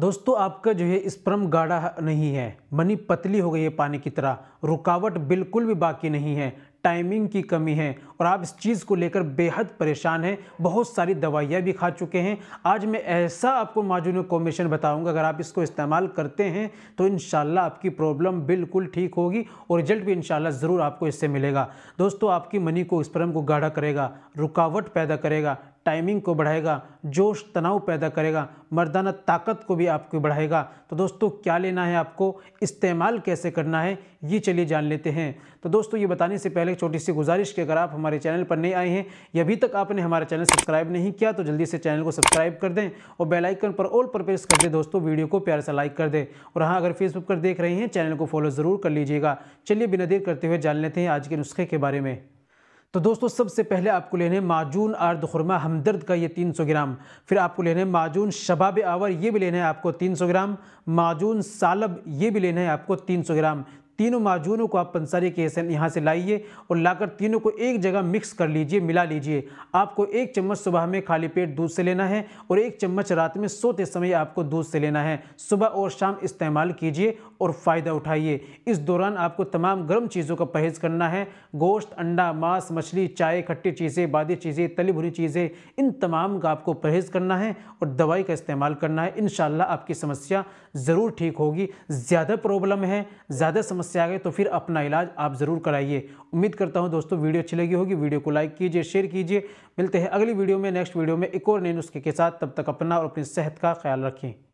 दोस्तों आपका जो है स्प्रम गाढ़ा नहीं है मनी पतली हो गई है पानी की तरह रुकावट बिल्कुल भी बाकी नहीं है टाइमिंग की कमी है और आप इस चीज़ को लेकर बेहद परेशान हैं बहुत सारी दवाइयाँ भी खा चुके हैं आज मैं ऐसा आपको माजून कॉम्बिनेशन बताऊंगा अगर आप इसको इस्तेमाल करते हैं तो इन आपकी प्रॉब्लम बिल्कुल ठीक होगी और रिजल्ट भी इन ज़रूर आपको इससे मिलेगा दोस्तों आपकी मनी को स्प्रम को गाढ़ा करेगा रुकावट पैदा करेगा टाइमिंग को बढ़ाएगा जोश तनाव पैदा करेगा मर्दाना ताकत को भी आपको बढ़ाएगा तो दोस्तों क्या लेना है आपको इस्तेमाल कैसे करना है ये चलिए जान लेते हैं तो दोस्तों ये बताने से पहले छोटी सी गुजारिश कि अगर आप हमारे चैनल पर नहीं आए हैं या अभी तक आपने हमारा चैनल सब्सक्राइब नहीं किया तो जल्दी से चैनल को सब्सक्राइब कर दें और बेलाइकन पर ऑल पर प्रेस कर दें दोस्तों वीडियो को प्यार से लाइक कर दें और हाँ अगर फेसबुक पर देख रहे हैं चैनल को फॉलो ज़रूर कर लीजिएगा चलिए बिना देर करते हुए जान लेते हैं आज के नुस्खे के बारे में तो दोस्तों सबसे पहले आपको लेने माजून आर्द खुरमा हमदर्द का ये 300 ग्राम फिर आपको लेने माजून शबाब आवर ये भी लेना है आपको 300 ग्राम माजून सालब ये भी लेना है आपको 300 ग्राम तीनों माजूनों को आप पंसारी के एसन यहाँ से लाइए और लाकर तीनों को एक जगह मिक्स कर लीजिए मिला लीजिए आपको एक चम्मच सुबह में खाली पेट दूध से लेना है और एक चम्मच रात में सोते समय आपको दूध से लेना है सुबह और शाम इस्तेमाल कीजिए और फ़ायदा उठाइए इस दौरान आपको तमाम गर्म चीज़ों का परहेज़ करना है गोश्त अंडा मांस मछली चाय खट्टी चीज़ें बादी चीज़ें तली भुनी चीज़ें इन तमाम का आपको परहेज़ करना है और दवाई का इस्तेमाल करना है इन आपकी समस्या ज़रूर ठीक होगी ज़्यादा प्रॉब्लम है ज़्यादा समस्या समस्या आ गई तो फिर अपना इलाज आप ज़रूर कराइए उम्मीद करता हूँ दोस्तों वीडियो अच्छी लगी होगी वीडियो को लाइक कीजिए शेयर कीजिए मिलते हैं अगली वीडियो में नेक्स्ट वीडियो में एक और नए नुस्खे के साथ तब तक अपना और अपनी सेहत का ख्याल रखें